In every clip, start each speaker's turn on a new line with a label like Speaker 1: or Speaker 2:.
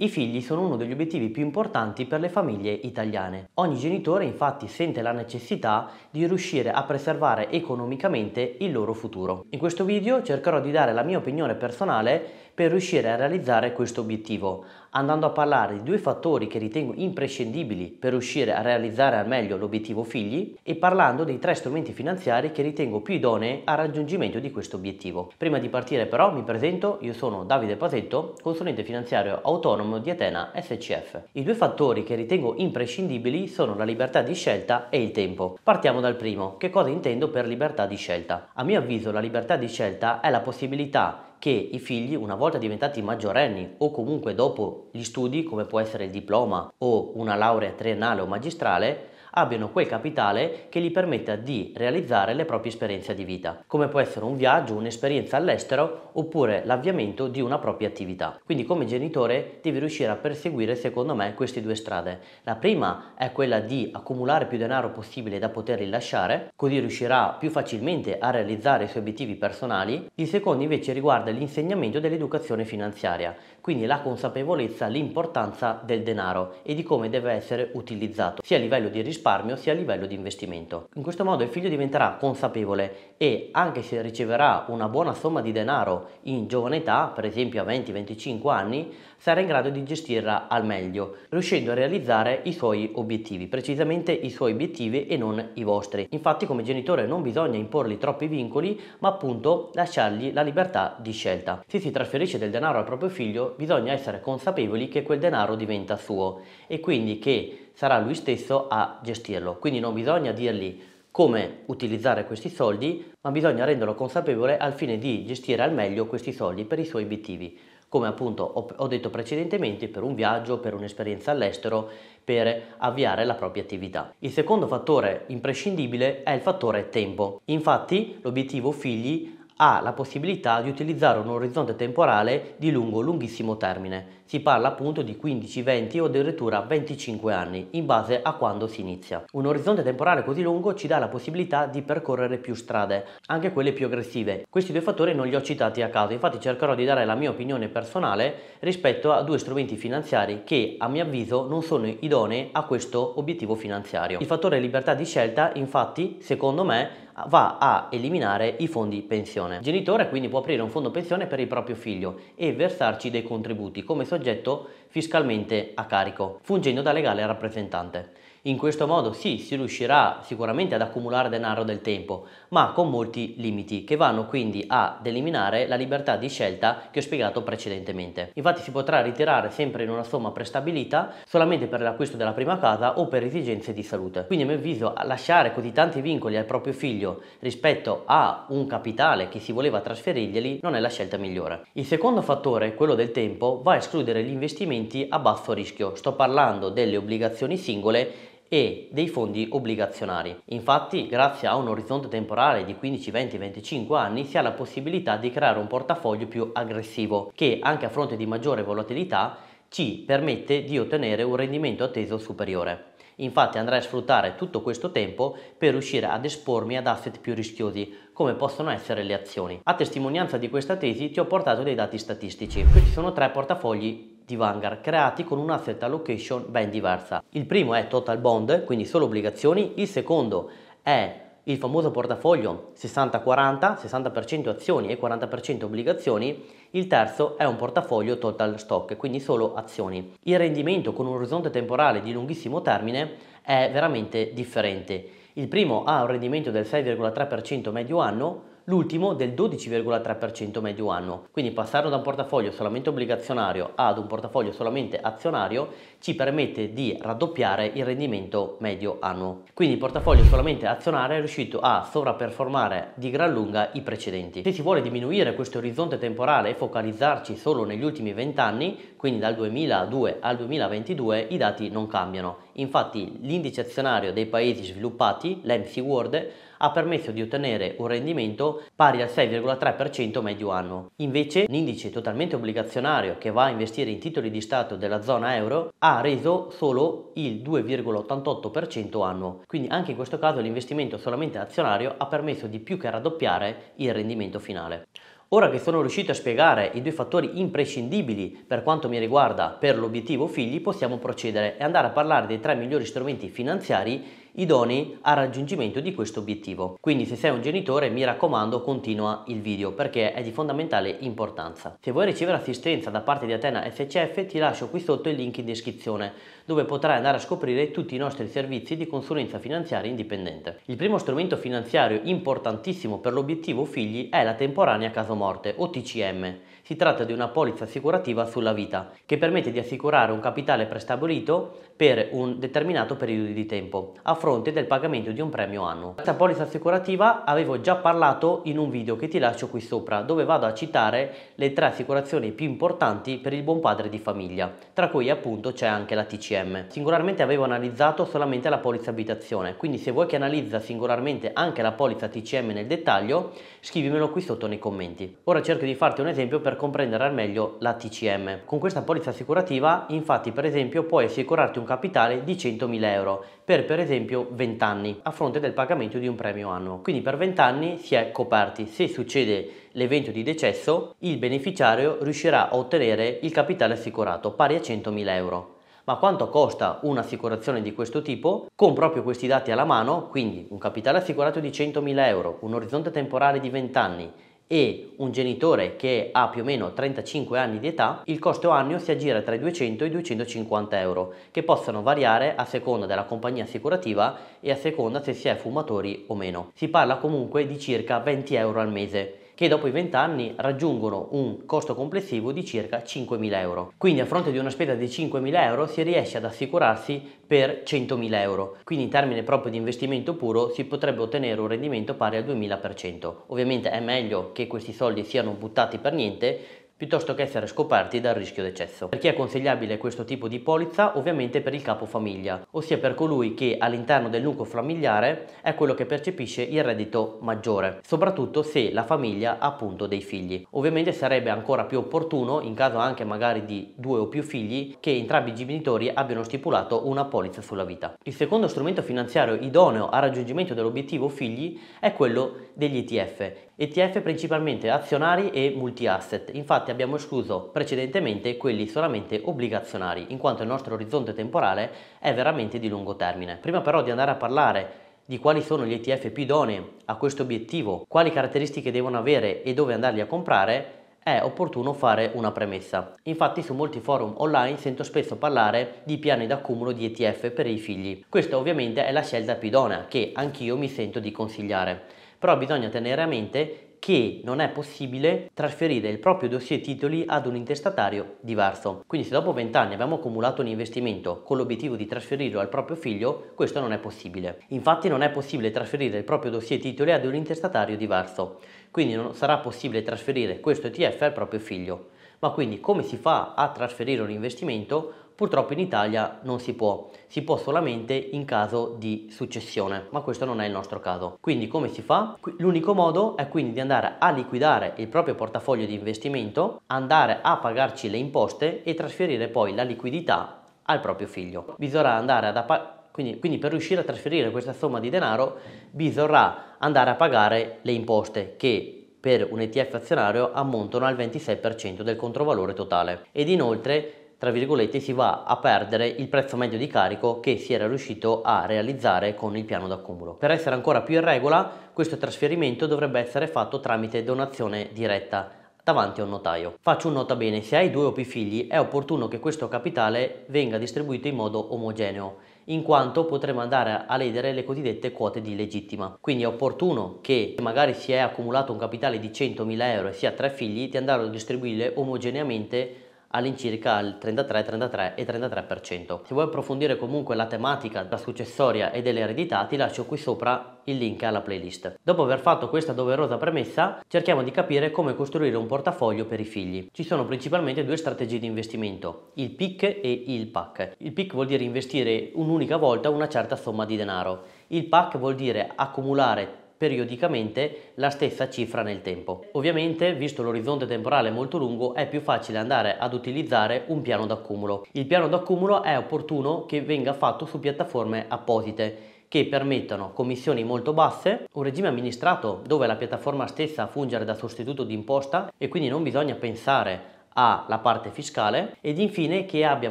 Speaker 1: I figli sono uno degli obiettivi più importanti per le famiglie italiane. Ogni genitore infatti sente la necessità di riuscire a preservare economicamente il loro futuro. In questo video cercherò di dare la mia opinione personale per riuscire a realizzare questo obiettivo, andando a parlare di due fattori che ritengo imprescindibili per riuscire a realizzare al meglio l'obiettivo figli e parlando dei tre strumenti finanziari che ritengo più idonei al raggiungimento di questo obiettivo. Prima di partire però mi presento, io sono Davide Pasetto, consulente finanziario autonomo di Atena SCF. I due fattori che ritengo imprescindibili sono la libertà di scelta e il tempo. Partiamo dal primo, che cosa intendo per libertà di scelta? A mio avviso la libertà di scelta è la possibilità che i figli, una volta diventati maggiorenni o comunque dopo gli studi, come può essere il diploma o una laurea triennale o magistrale, abbiano quel capitale che gli permetta di realizzare le proprie esperienze di vita, come può essere un viaggio, un'esperienza all'estero oppure l'avviamento di una propria attività. Quindi come genitore devi riuscire a perseguire secondo me queste due strade. La prima è quella di accumulare più denaro possibile da poter rilasciare, così riuscirà più facilmente a realizzare i suoi obiettivi personali. Il secondo invece riguarda l'insegnamento dell'educazione finanziaria quindi la consapevolezza, l'importanza del denaro e di come deve essere utilizzato, sia a livello di risparmio sia a livello di investimento. In questo modo il figlio diventerà consapevole e anche se riceverà una buona somma di denaro in giovane età, per esempio a 20-25 anni, sarà in grado di gestirla al meglio, riuscendo a realizzare i suoi obiettivi, precisamente i suoi obiettivi e non i vostri. Infatti come genitore non bisogna imporgli troppi vincoli, ma appunto lasciargli la libertà di scelta. Se si trasferisce del denaro al proprio figlio, bisogna essere consapevoli che quel denaro diventa suo e quindi che sarà lui stesso a gestirlo. Quindi non bisogna dirgli come utilizzare questi soldi, ma bisogna renderlo consapevole al fine di gestire al meglio questi soldi per i suoi obiettivi come appunto ho, detto precedentemente, per un viaggio, per un'esperienza all'estero, per avviare la propria attività. Il secondo fattore imprescindibile è il fattore tempo. Infatti l'obiettivo figli ha la possibilità di utilizzare un orizzonte temporale di lungo lunghissimo termine. Si parla appunto di 15, 20 o addirittura 25 anni, in base a quando si inizia. Un orizzonte temporale così lungo ci dà la possibilità di percorrere più strade, anche quelle più aggressive. Questi due fattori non li ho citati a caso, infatti cercherò di dare la mia opinione personale rispetto a due strumenti finanziari che a mio avviso non sono idonei a questo obiettivo finanziario. Il fattore libertà di scelta infatti secondo me va a eliminare i fondi pensione. Il genitore quindi può aprire un fondo pensione per il proprio figlio e versarci dei contributi come soggetto fiscalmente a carico, fungendo da legale rappresentante. In questo modo sì, si riuscirà sicuramente ad accumulare denaro del tempo, ma con molti limiti che vanno quindi ad eliminare la libertà di scelta che ho spiegato precedentemente. Infatti si potrà ritirare sempre in una somma prestabilita solamente per l'acquisto della prima casa o per esigenze di salute. Quindi a mio avviso lasciare così tanti vincoli al proprio figlio rispetto a un capitale che si voleva trasferirgli non è la scelta migliore. Il secondo fattore, quello del tempo, va a escludere gli investimenti a basso rischio. Sto parlando delle obbligazioni singole e dei fondi obbligazionari. Infatti, grazie a un orizzonte temporale di 15, 20, 25 anni si ha la possibilità di creare un portafoglio più aggressivo che anche a fronte di maggiore volatilità ci permette di ottenere un rendimento atteso superiore. Infatti andrai a sfruttare tutto questo tempo per riuscire ad espormi ad asset più rischiosi, come possono essere le azioni. A testimonianza di questa tesi ti ho portato dei dati statistici. Questi sono tre portafogli di Vanguard creati con un asset allocation ben diversa. Il primo è total bond, quindi solo obbligazioni, il secondo è il famoso portafoglio 60-40, 60%, 60 azioni e 40% obbligazioni, il terzo è un portafoglio total stock, quindi solo azioni. Il rendimento con un orizzonte temporale di lunghissimo termine è veramente differente. Il primo ha un rendimento del 6,3% medio anno, l'ultimo del 12,3% medio anno. Quindi passare da un portafoglio solamente obbligazionario ad un portafoglio solamente azionario ci permette di raddoppiare il rendimento medio anno. Quindi il portafoglio solamente azionario è riuscito a sovraperformare di gran lunga i precedenti. Se si vuole diminuire questo orizzonte temporale e focalizzarci solo negli ultimi 20 anni, quindi dal 2002 al 2022, i dati non cambiano Infatti l'indice azionario dei paesi sviluppati, l'MC World, ha permesso di ottenere un rendimento pari al 6,3% medio anno. Invece l'indice totalmente obbligazionario che va a investire in titoli di Stato della zona euro ha reso solo il 2,88% annuo. Quindi anche in questo caso l'investimento solamente azionario ha permesso di più che raddoppiare il rendimento finale. Ora che sono riuscito a spiegare i due fattori imprescindibili per quanto mi riguarda per l'obiettivo figli, possiamo procedere e andare a parlare dei tre migliori strumenti finanziari idonei al raggiungimento di questo obiettivo. Quindi se sei un genitore mi raccomando continua il video perché è di fondamentale importanza. Se vuoi ricevere assistenza da parte di Atena SCF ti lascio qui sotto il link in descrizione dove potrai andare a scoprire tutti i nostri servizi di consulenza finanziaria indipendente. Il primo strumento finanziario importantissimo per l'obiettivo figli è la temporanea caso morte o TCM. Si tratta di una polizza assicurativa sulla vita che permette di assicurare un capitale prestabilito per un determinato periodo di tempo a fronte del pagamento di un premio annuo. Questa polizza assicurativa avevo già parlato in un video che ti lascio qui sopra dove vado a citare le tre assicurazioni più importanti per il buon padre di famiglia, tra cui appunto c'è anche la TCM. Singolarmente avevo analizzato solamente la polizza abitazione, quindi se vuoi che analizza singolarmente anche la polizza TCM nel dettaglio, scrivimelo qui sotto nei commenti. Ora cerco di farti un esempio per comprendere al meglio la TCM. Con questa polizza assicurativa infatti per esempio puoi assicurarti un capitale di 100.000 euro per per esempio 20 anni a fronte del pagamento di un premio annuo. Quindi per 20 anni si è coperti. Se succede l'evento di decesso, il beneficiario riuscirà a ottenere il capitale assicurato pari a 100.000 euro. Ma quanto costa un'assicurazione di questo tipo? Con proprio questi dati alla mano, quindi un capitale assicurato di 100.000 euro, un orizzonte temporale di 20 anni, e un genitore che ha più o meno 35 anni di età, il costo annuo si aggira tra i 200 e i 250 euro, che possono variare a seconda della compagnia assicurativa e a seconda se si è fumatori o meno. Si parla comunque di circa 20 euro al mese che dopo i 20 anni raggiungono un costo complessivo di circa 5.000 euro. Quindi a fronte di una spesa di 5.000 euro si riesce ad assicurarsi per 100.000 euro. Quindi in termini proprio di investimento puro si potrebbe ottenere un rendimento pari al 2000%. Ovviamente è meglio che questi soldi siano buttati per niente piuttosto che essere scoperti dal rischio decesso. Per chi è consigliabile questo tipo di polizza? Ovviamente per il capo famiglia, ossia per colui che all'interno del nucleo familiare è quello che percepisce il reddito maggiore, soprattutto se la famiglia ha appunto dei figli. Ovviamente sarebbe ancora più opportuno, in caso anche magari di due o più figli, che entrambi i genitori abbiano stipulato una polizza sulla vita. Il secondo strumento finanziario idoneo al raggiungimento dell'obiettivo figli è quello degli ETF, ETF principalmente azionari e multi-asset. Infatti infatti abbiamo escluso precedentemente quelli solamente obbligazionari, in quanto il nostro orizzonte temporale è veramente di lungo termine. Prima però di andare a parlare di quali sono gli ETF più idonei a questo obiettivo, quali caratteristiche devono avere e dove andarli a comprare, è opportuno fare una premessa. Infatti su molti forum online sento spesso parlare di piani d'accumulo di ETF per i figli. Questa ovviamente è la scelta più idonea che anch'io mi sento di consigliare. Però bisogna tenere a mente che non è possibile trasferire il proprio dossier titoli ad un intestatario diverso. Quindi se dopo 20 anni abbiamo accumulato un investimento con l'obiettivo di trasferirlo al proprio figlio, questo non è possibile. Infatti non è possibile trasferire il proprio dossier titoli ad un intestatario diverso. Quindi non sarà possibile trasferire questo ETF al proprio figlio. Ma quindi come si fa a trasferire un investimento purtroppo in Italia non si può, si può solamente in caso di successione, ma questo non è il nostro caso. Quindi come si fa? L'unico modo è quindi di andare a liquidare il proprio portafoglio di investimento, andare a pagarci le imposte e trasferire poi la liquidità al proprio figlio. Bisognerà andare ad appagare quindi, quindi, per riuscire a trasferire questa somma di denaro bisognerà andare a pagare le imposte che per un ETF azionario ammontano al 26% del controvalore totale ed inoltre tra virgolette, si va a perdere il prezzo medio di carico che si era riuscito a realizzare con il piano d'accumulo. Per essere ancora più in regola, questo trasferimento dovrebbe essere fatto tramite donazione diretta davanti a un notaio. Faccio un nota bene, se hai due o più figli è opportuno che questo capitale venga distribuito in modo omogeneo, in quanto potremmo andare a ledere le cosiddette quote di legittima. Quindi è opportuno che magari si è accumulato un capitale di 100.000 euro e si ha tre figli, di andarlo a distribuire omogeneamente all'incirca al 33, 33 e 33%. Se vuoi approfondire comunque la tematica della successoria e dell'eredità ti lascio qui sopra il link alla playlist. Dopo aver fatto questa doverosa premessa cerchiamo di capire come costruire un portafoglio per i figli. Ci sono principalmente due strategie di investimento, il PIC e il PAC. Il PIC vuol dire investire un'unica volta una certa somma di denaro. Il PAC vuol dire accumulare periodicamente la stessa cifra nel tempo. Ovviamente, visto l'orizzonte temporale molto lungo, è più facile andare ad utilizzare un piano d'accumulo. Il piano d'accumulo è opportuno che venga fatto su piattaforme apposite che permettano commissioni molto basse, un regime amministrato dove la piattaforma stessa funge da sostituto di imposta e quindi non bisogna pensare alla parte fiscale ed infine che abbia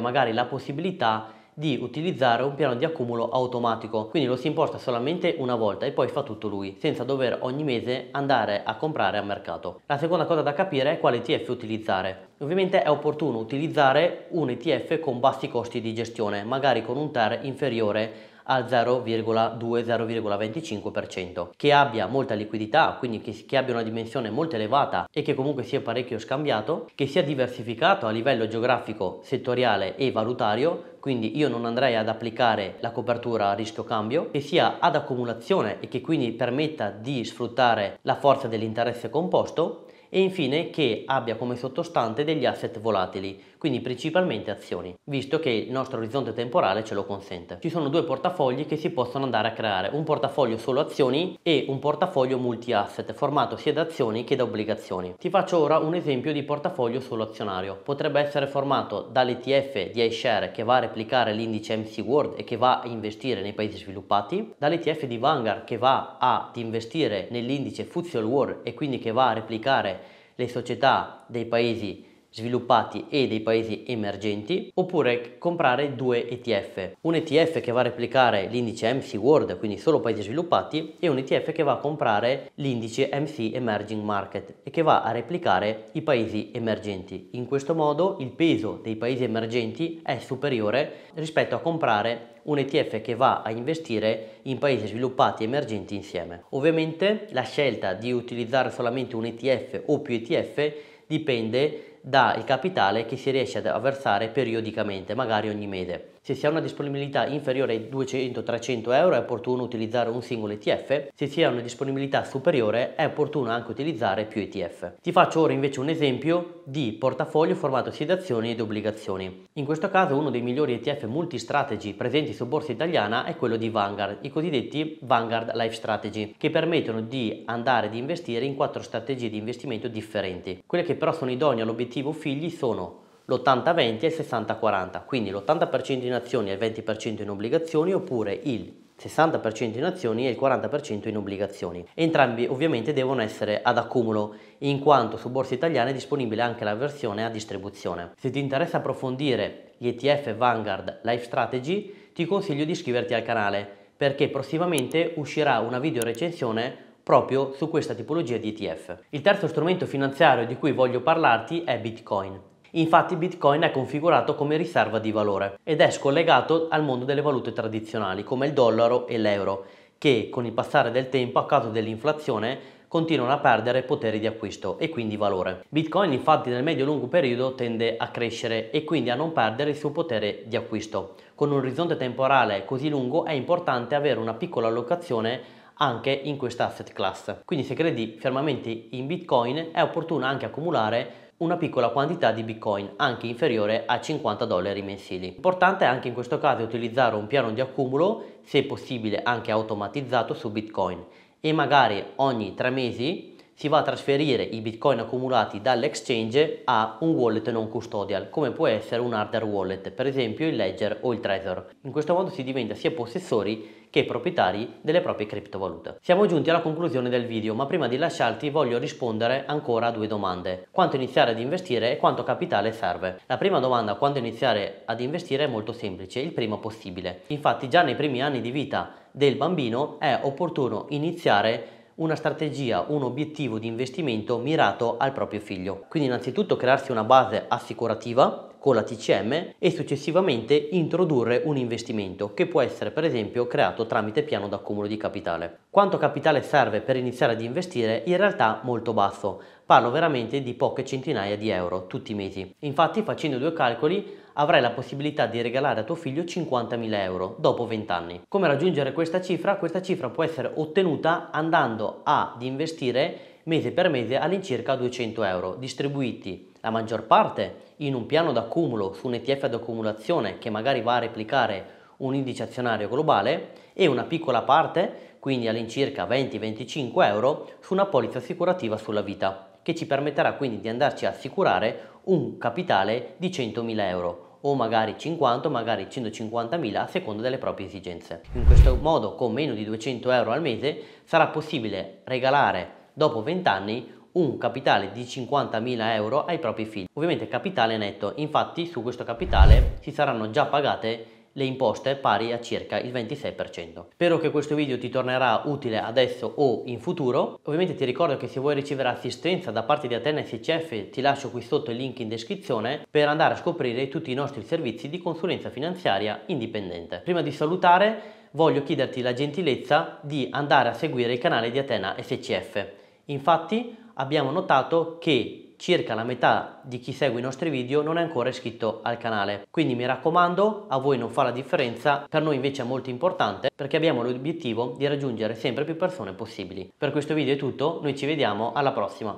Speaker 1: magari la possibilità di utilizzare un piano di accumulo automatico, quindi lo si imposta solamente una volta e poi fa tutto lui, senza dover ogni mese andare a comprare a mercato. La seconda cosa da capire è quale ETF utilizzare. Ovviamente è opportuno utilizzare un ETF con bassi costi di gestione, magari con un TER inferiore al 0,2-0,25%. Che abbia molta liquidità, quindi che, che abbia una dimensione molto elevata e che comunque sia parecchio scambiato, che sia diversificato a livello geografico, settoriale e valutario, quindi io non andrei ad applicare la copertura a rischio cambio, che sia ad accumulazione e che quindi permetta di sfruttare la forza dell'interesse composto e infine che abbia come sottostante degli asset volatili, quindi principalmente azioni, visto che il nostro orizzonte temporale ce lo consente. Ci sono due portafogli che si possono andare a creare, un portafoglio solo azioni e un portafoglio multi-asset formato sia da azioni che da obbligazioni. Ti faccio ora un esempio di portafoglio solo azionario. Potrebbe essere formato dall'ETF di iShare che va a replicare l'indice MC World e che va a investire nei paesi sviluppati, dall'ETF di Vanguard che va ad investire nell'indice FTSE World e quindi che va a replicare le società dei paesi sviluppati, sviluppati e dei paesi emergenti oppure comprare due ETF, un ETF che va a replicare l'indice MC World, quindi solo paesi sviluppati, e un ETF che va a comprare l'indice MC Emerging Market e che va a replicare i paesi emergenti. In questo modo il peso dei paesi emergenti è superiore rispetto a comprare un ETF che va a investire in paesi sviluppati e emergenti insieme. Ovviamente la scelta di utilizzare solamente un ETF o più ETF dipende dal capitale che si riesce a versare periodicamente, magari ogni mese. Se si ha una disponibilità inferiore ai 200-300 euro è opportuno utilizzare un singolo ETF, se si ha una disponibilità superiore è opportuno anche utilizzare più ETF. Ti faccio ora invece un esempio di portafoglio formato sia da azioni ed obbligazioni. In questo caso uno dei migliori ETF multistrategy presenti su borsa italiana è quello di Vanguard, i cosiddetti Vanguard Life Strategy, che permettono di andare ad investire in quattro strategie di investimento differenti, quelle che però sono idonee all'obiettivo obiettivo figli sono l'80-20 e il 60-40, quindi l'80% in azioni e il 20% in obbligazioni oppure il 60% in azioni e il 40% in obbligazioni. Entrambi ovviamente devono essere ad accumulo, in quanto su borse italiane è disponibile anche la versione a distribuzione. Se ti interessa approfondire gli ETF Vanguard Life Strategy, ti consiglio di iscriverti al canale, perché prossimamente uscirà una video recensione proprio su questa tipologia di ETF. Il terzo strumento finanziario di cui voglio parlarti è Bitcoin. Infatti Bitcoin è configurato come riserva di valore ed è scollegato al mondo delle valute tradizionali come il dollaro e l'euro, che con il passare del tempo a causa dell'inflazione continuano a perdere poteri di acquisto e quindi valore. Bitcoin infatti nel medio-lungo periodo tende a crescere e quindi a non perdere il suo potere di acquisto. Con un orizzonte temporale così lungo è importante avere una piccola allocazione anche in questa asset class. Quindi se credi fermamente in Bitcoin è opportuno anche accumulare una piccola quantità di bitcoin anche inferiore a 50 dollari mensili. Importante anche in questo caso utilizzare un piano di accumulo se possibile anche automatizzato su bitcoin e magari ogni tre mesi si va a trasferire i bitcoin accumulati dall'exchange a un wallet non custodial come può essere un hardware wallet per esempio il ledger o il trezor. In questo modo si diventa sia possessori che proprietari delle proprie criptovalute. Siamo giunti alla conclusione del video, ma prima di lasciarti voglio rispondere ancora a due domande. Quanto iniziare ad investire e quanto capitale serve? La prima domanda, quando iniziare ad investire, è molto semplice, il prima possibile. Infatti già nei primi anni di vita del bambino è opportuno iniziare una strategia, un obiettivo di investimento mirato al proprio figlio. Quindi innanzitutto crearsi una base assicurativa con la TCM e successivamente introdurre un investimento che può essere per esempio creato tramite piano d'accumulo di capitale. Quanto capitale serve per iniziare ad investire? In realtà molto basso, parlo veramente di poche centinaia di euro tutti i mesi. Infatti facendo due calcoli avrai la possibilità di regalare a tuo figlio 50.000 euro dopo 20 anni. Come raggiungere questa cifra? Questa cifra può essere ottenuta andando ad investire mese per mese all'incirca 200 euro distribuiti la maggior parte in un piano d'accumulo su un ETF ad accumulazione che magari va a replicare un indice azionario globale e una piccola parte, quindi all'incirca 20-25 euro, su una polizza assicurativa sulla vita, che ci permetterà quindi di andarci a assicurare un capitale di 100.000 euro o magari 50 magari 150.000 a seconda delle proprie esigenze. In questo modo con meno di 200 euro al mese sarà possibile regalare dopo 20 anni un capitale di 50.000 euro ai propri figli, ovviamente capitale netto, infatti su questo capitale si saranno già pagate le imposte pari a circa il 26%. Spero che questo video ti tornerà utile adesso o in futuro. Ovviamente ti ricordo che se vuoi ricevere assistenza da parte di Atene SCF ti lascio qui sotto il link in descrizione per andare a scoprire tutti i nostri servizi di consulenza finanziaria indipendente. Prima di salutare voglio chiederti la gentilezza di andare a seguire il canale di Atena SCF. Infatti abbiamo notato che circa la metà di chi segue i nostri video non è ancora iscritto al canale. Quindi mi raccomando, a voi non fa la differenza, per noi invece è molto importante perché abbiamo l'obiettivo di raggiungere sempre più persone possibili. Per questo video è tutto, noi ci vediamo alla prossima.